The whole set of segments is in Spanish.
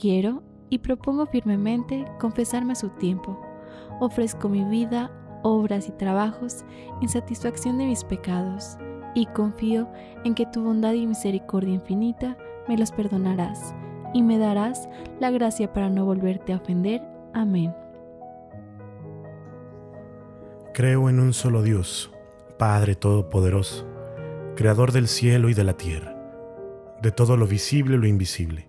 Quiero y propongo firmemente confesarme a su tiempo. Ofrezco mi vida, obras y trabajos en satisfacción de mis pecados y confío en que tu bondad y misericordia infinita me los perdonarás y me darás la gracia para no volverte a ofender. Amén. Creo en un solo Dios, Padre Todopoderoso, Creador del cielo y de la tierra, de todo lo visible y lo invisible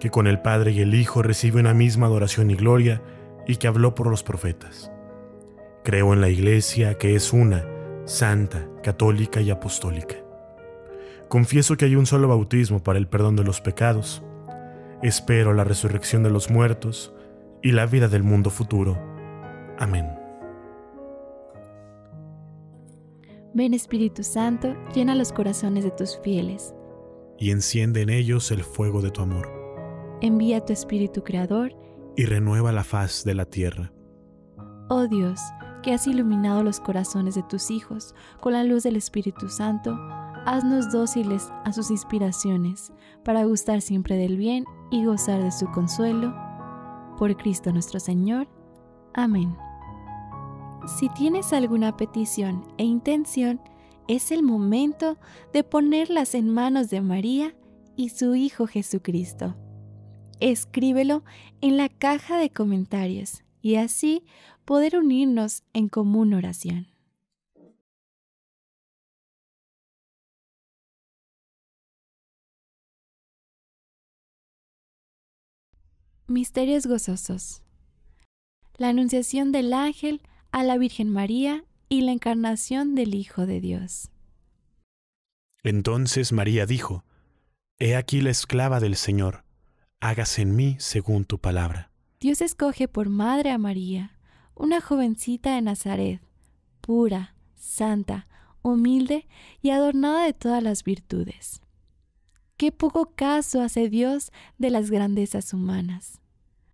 que con el Padre y el Hijo recibe una misma adoración y gloria, y que habló por los profetas. Creo en la Iglesia, que es una, santa, católica y apostólica. Confieso que hay un solo bautismo para el perdón de los pecados. Espero la resurrección de los muertos y la vida del mundo futuro. Amén. Ven Espíritu Santo, llena los corazones de tus fieles. Y enciende en ellos el fuego de tu amor envía tu Espíritu Creador y renueva la faz de la tierra. Oh Dios, que has iluminado los corazones de tus hijos con la luz del Espíritu Santo, haznos dóciles a sus inspiraciones, para gustar siempre del bien y gozar de su consuelo. Por Cristo nuestro Señor. Amén. Si tienes alguna petición e intención, es el momento de ponerlas en manos de María y su Hijo Jesucristo escríbelo en la caja de comentarios y así poder unirnos en común oración. Misterios gozosos. La anunciación del ángel a la Virgen María y la encarnación del Hijo de Dios. Entonces María dijo, He aquí la esclava del Señor hágase en mí según tu palabra. Dios escoge por madre a María, una jovencita de Nazaret, pura, santa, humilde y adornada de todas las virtudes. Qué poco caso hace Dios de las grandezas humanas.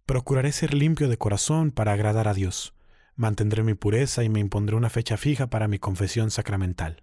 Procuraré ser limpio de corazón para agradar a Dios. Mantendré mi pureza y me impondré una fecha fija para mi confesión sacramental.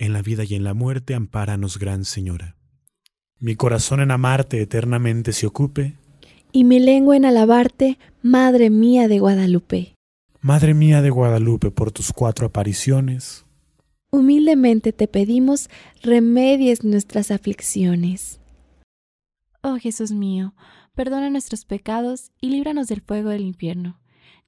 en la vida y en la muerte, ampáranos, Gran Señora. Mi corazón en amarte eternamente se ocupe, y mi lengua en alabarte, Madre mía de Guadalupe. Madre mía de Guadalupe, por tus cuatro apariciones, humildemente te pedimos remedies nuestras aflicciones. Oh Jesús mío, perdona nuestros pecados y líbranos del fuego del infierno.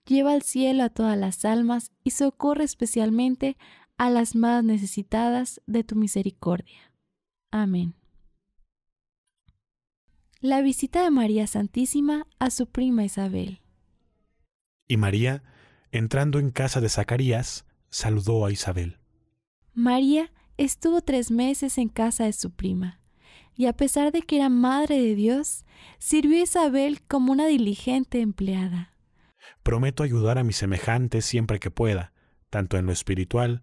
Lleva al cielo a todas las almas y socorre especialmente a las más necesitadas de tu misericordia. Amén. La visita de María Santísima a su prima Isabel. Y María, entrando en casa de Zacarías, saludó a Isabel. María estuvo tres meses en casa de su prima, y a pesar de que era madre de Dios, sirvió a Isabel como una diligente empleada. Prometo ayudar a mis semejantes siempre que pueda, tanto en lo espiritual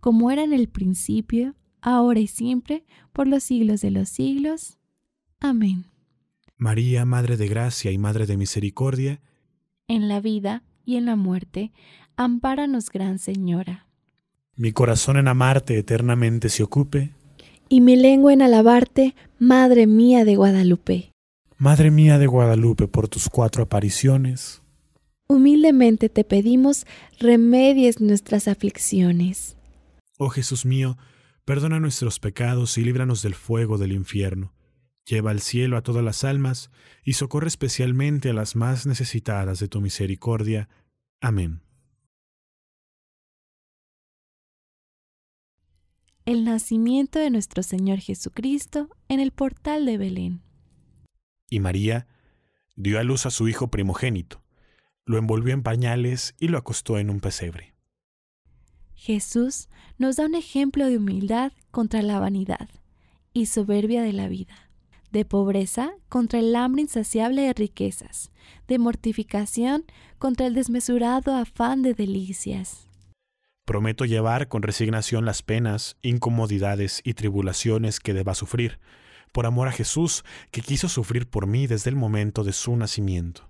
como era en el principio, ahora y siempre, por los siglos de los siglos. Amén. María, Madre de Gracia y Madre de Misericordia, en la vida y en la muerte, ampáranos, Gran Señora. Mi corazón en amarte eternamente se ocupe, y mi lengua en alabarte, Madre mía de Guadalupe. Madre mía de Guadalupe, por tus cuatro apariciones, humildemente te pedimos remedies nuestras aflicciones. Oh Jesús mío, perdona nuestros pecados y líbranos del fuego del infierno. Lleva al cielo a todas las almas y socorre especialmente a las más necesitadas de tu misericordia. Amén. El nacimiento de nuestro Señor Jesucristo en el portal de Belén. Y María dio a luz a su hijo primogénito, lo envolvió en pañales y lo acostó en un pesebre. Jesús nos da un ejemplo de humildad contra la vanidad y soberbia de la vida, de pobreza contra el hambre insaciable de riquezas, de mortificación contra el desmesurado afán de delicias. Prometo llevar con resignación las penas, incomodidades y tribulaciones que deba sufrir, por amor a Jesús, que quiso sufrir por mí desde el momento de su nacimiento.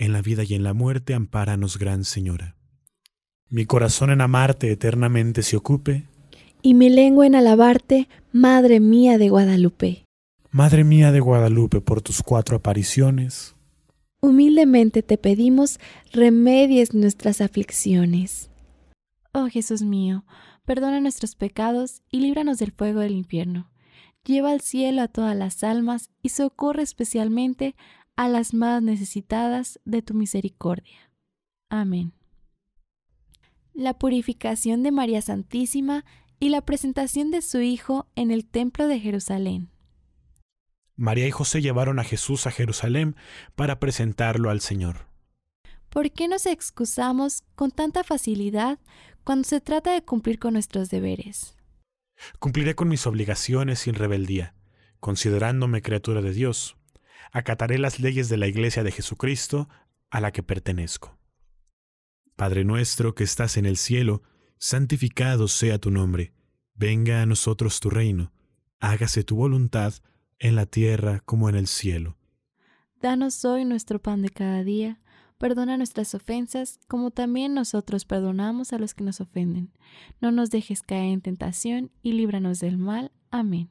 en la vida y en la muerte, ampáranos, Gran Señora. Mi corazón en amarte eternamente se ocupe, y mi lengua en alabarte, Madre mía de Guadalupe. Madre mía de Guadalupe, por tus cuatro apariciones, humildemente te pedimos remedies nuestras aflicciones. Oh Jesús mío, perdona nuestros pecados y líbranos del fuego del infierno. Lleva al cielo a todas las almas y socorre especialmente a las más necesitadas de tu misericordia. Amén. La purificación de María Santísima y la presentación de su Hijo en el Templo de Jerusalén. María y José llevaron a Jesús a Jerusalén para presentarlo al Señor. ¿Por qué nos excusamos con tanta facilidad cuando se trata de cumplir con nuestros deberes? Cumpliré con mis obligaciones sin rebeldía, considerándome criatura de Dios acataré las leyes de la Iglesia de Jesucristo a la que pertenezco. Padre nuestro que estás en el cielo, santificado sea tu nombre, venga a nosotros tu reino, hágase tu voluntad en la tierra como en el cielo. Danos hoy nuestro pan de cada día, perdona nuestras ofensas como también nosotros perdonamos a los que nos ofenden. No nos dejes caer en tentación y líbranos del mal. Amén.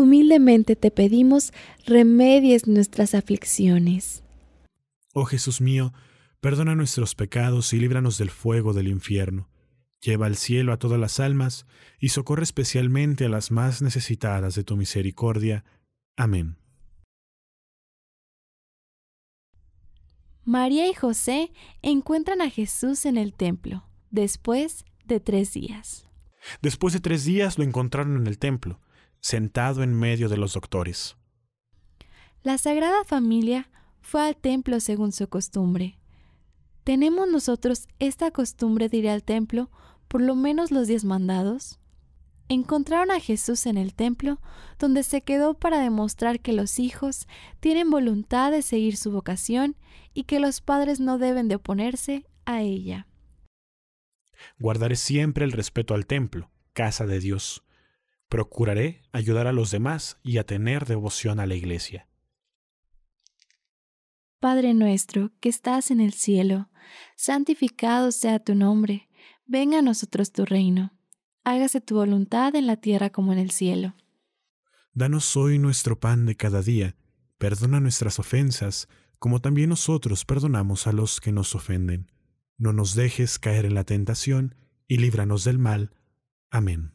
humildemente te pedimos remedies nuestras aflicciones. Oh Jesús mío, perdona nuestros pecados y líbranos del fuego del infierno. Lleva al cielo a todas las almas y socorre especialmente a las más necesitadas de tu misericordia. Amén. María y José encuentran a Jesús en el templo, después de tres días. Después de tres días lo encontraron en el templo sentado en medio de los doctores. La Sagrada Familia fue al templo según su costumbre. ¿Tenemos nosotros esta costumbre de ir al templo por lo menos los diez mandados? Encontraron a Jesús en el templo, donde se quedó para demostrar que los hijos tienen voluntad de seguir su vocación y que los padres no deben de oponerse a ella. Guardaré siempre el respeto al templo, casa de Dios, Procuraré ayudar a los demás y a tener devoción a la Iglesia. Padre nuestro que estás en el cielo, santificado sea tu nombre, venga a nosotros tu reino, hágase tu voluntad en la tierra como en el cielo. Danos hoy nuestro pan de cada día, perdona nuestras ofensas, como también nosotros perdonamos a los que nos ofenden. No nos dejes caer en la tentación, y líbranos del mal. Amén.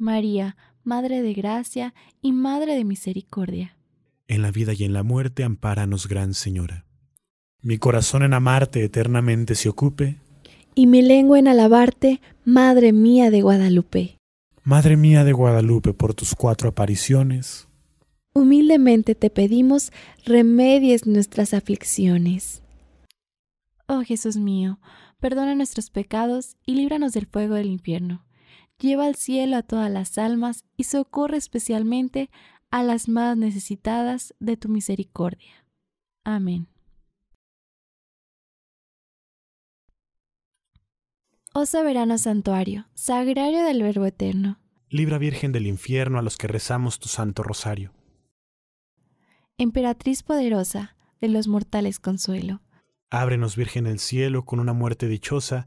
María, Madre de Gracia y Madre de Misericordia. En la vida y en la muerte, ampáranos, Gran Señora. Mi corazón en amarte eternamente se ocupe. Y mi lengua en alabarte, Madre mía de Guadalupe. Madre mía de Guadalupe, por tus cuatro apariciones. Humildemente te pedimos, remedies nuestras aflicciones. Oh Jesús mío, perdona nuestros pecados y líbranos del fuego del infierno lleva al cielo a todas las almas y socorre especialmente a las más necesitadas de tu misericordia. Amén. Oh soberano santuario, sagrario del Verbo Eterno. Libra Virgen del infierno a los que rezamos tu santo rosario. Emperatriz poderosa, de los mortales consuelo. Ábrenos, Virgen del cielo, con una muerte dichosa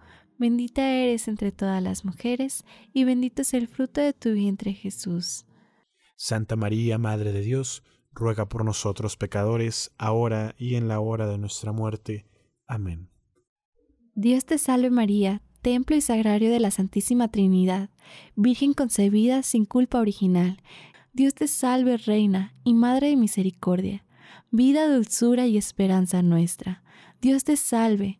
bendita eres entre todas las mujeres, y bendito es el fruto de tu vientre Jesús. Santa María, Madre de Dios, ruega por nosotros pecadores, ahora y en la hora de nuestra muerte. Amén. Dios te salve María, templo y sagrario de la Santísima Trinidad, Virgen concebida sin culpa original. Dios te salve Reina y Madre de Misericordia, vida, dulzura y esperanza nuestra. Dios te salve,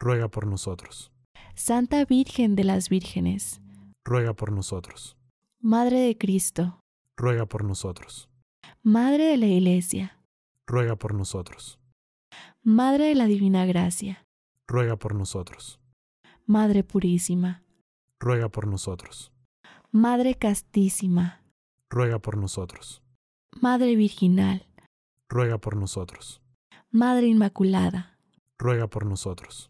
ruega por nosotros. Santa Virgen de las Vírgenes, ruega por nosotros. Madre de Cristo, ruega por nosotros. Madre de la Iglesia, ruega por nosotros. Madre de la Divina Gracia, ruega por nosotros. Madre Purísima, ruega por nosotros. Madre Castísima, ruega por nosotros. Madre Virginal, ruega por nosotros. Madre Inmaculada, ruega por nosotros.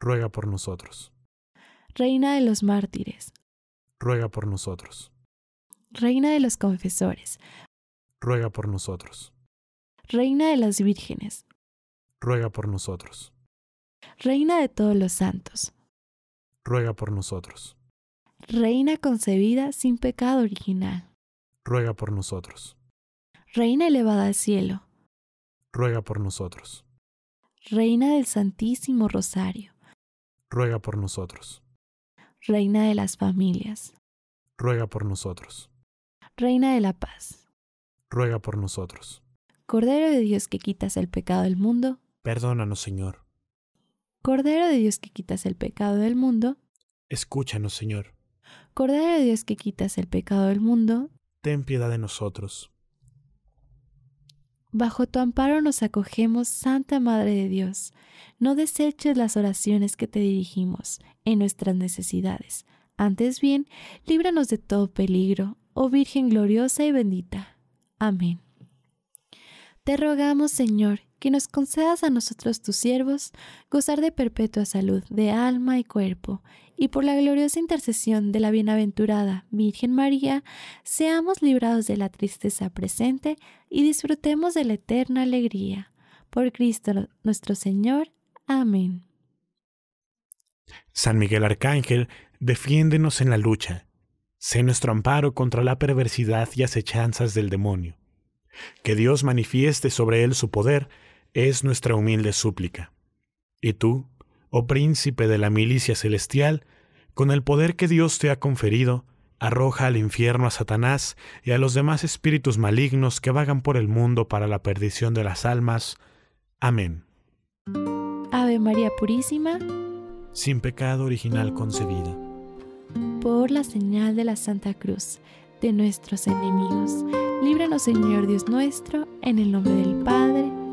ruega por nosotros. Reina de los mártires, ruega por nosotros. Reina de los confesores, ruega por nosotros. Reina de las vírgenes, ruega por nosotros. Reina de todos los santos, ruega por nosotros. Reina concebida sin pecado original, ruega por nosotros. Reina elevada al cielo, ruega por nosotros. Reina del Santísimo Rosario, ruega por nosotros. Reina de las familias, ruega por nosotros. Reina de la paz, ruega por nosotros. Cordero de Dios que quitas el pecado del mundo, perdónanos Señor. Cordero de Dios que quitas el pecado del mundo, escúchanos Señor. Cordero de Dios que quitas el pecado del mundo, ten piedad de nosotros. Bajo tu amparo nos acogemos, Santa Madre de Dios. No deseches las oraciones que te dirigimos en nuestras necesidades. Antes bien, líbranos de todo peligro, oh Virgen gloriosa y bendita. Amén. Te rogamos, Señor, que nos concedas a nosotros tus siervos gozar de perpetua salud de alma y cuerpo, y por la gloriosa intercesión de la bienaventurada Virgen María, seamos librados de la tristeza presente y disfrutemos de la eterna alegría. Por Cristo nuestro Señor. Amén. San Miguel Arcángel, defiéndenos en la lucha. Sé nuestro amparo contra la perversidad y acechanzas del demonio. Que Dios manifieste sobre él su poder, es nuestra humilde súplica. Y tú, oh príncipe de la milicia celestial, con el poder que Dios te ha conferido, arroja al infierno a Satanás y a los demás espíritus malignos que vagan por el mundo para la perdición de las almas. Amén. Ave María Purísima, sin pecado original concebida. Por la señal de la Santa Cruz, de nuestros enemigos, líbranos Señor Dios nuestro, en el nombre del Padre,